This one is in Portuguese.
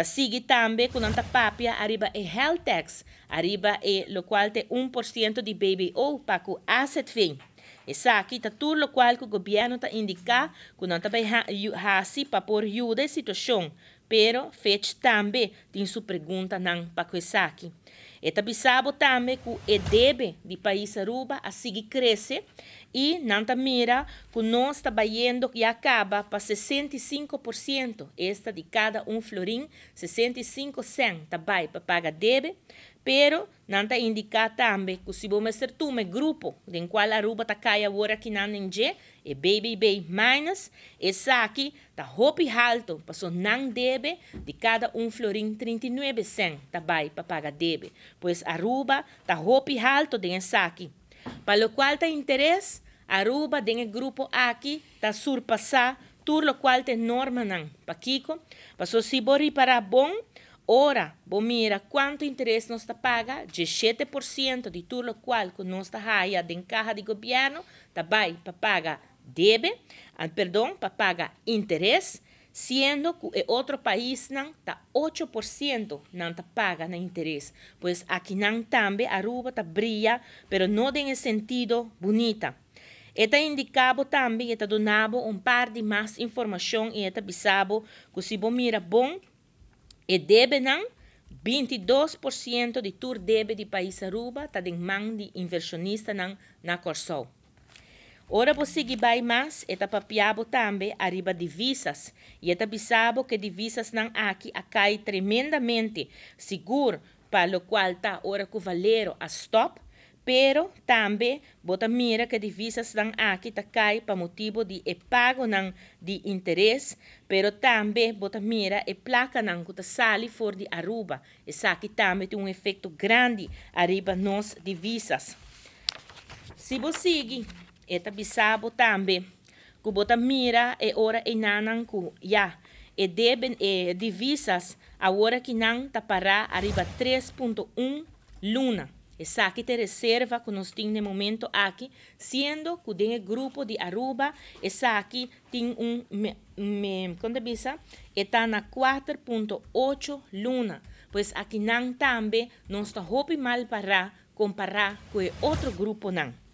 Kasigi Tambe con Antapapia arriba e Heltex, arriba e lo qualte 1% di baby o paku asset fin. E sa che tatur lo qual il governo ta indica con antabai ha, hasi pa por iude situazione, però fece tambe din su pregunta nan paku esaki. Eta bisabo também que o EDB de país Aruba a seguir cresce e nanta mira que nós está trabalhando que acaba para 65%, esta de cada um florim, 65 cent, tá para pagar debe, Pero nanta indica também que se você ser tume grupo, den qual Aruba ta caia agora que nan enje, e baby bay minus, e saki tá hopi alto, passou nan debe de cada um florim 39 cent, tá bai para pagar debe, pois Aruba ta hopi alto den saki. Para lo qual tá interesse, Aruba den grupo aqui ta surpassar tudo lo qual te norma nan. Pa Kiko, passou si bori para bom, Ora, mira quanto interesse nos está paga? 17% de tudo o qual que nos está raia de caixa de governo, vai para pagar deve, perdão, para pagar interesse, sendo que outro país não está 8% não está paga na interesse. Pois aqui não também, Aruba está brilha, pero não tem sentido bonita. Eta indicabo também, eta donabo um par de mais informação e eta bisabo que se bom mira bom, e debenam 22% de tur debe de país Aruba está em man de inversionista na, na Corsol. Ora você vai mais, está papiabo também arriba divisas. E está bisabo que divisas não aqui acai tremendamente seguro, para o qual está ora cavaleiro a stop Pero também bota mira que divisas dan ta takai pa motivo de e pago nan di interés, pero também bota mira e placa nan kuta sali for de Aruba. Esa aqui também tem um efeito grande arriba nos divisas. Se si você sigue, eta bisabo también. Ku bota mira e ora e nanan ku ya. E deben e divisas agora que nan tapará arriba 3.1 luna. Esa aquí te reserva que nos tiene momento aquí, siendo que el grupo de Aruba, esa aquí tiene un, me, me, visa? Está en 4.8 luna. Pues aquí nan también no está hopi mal para comparar con otro grupo nan.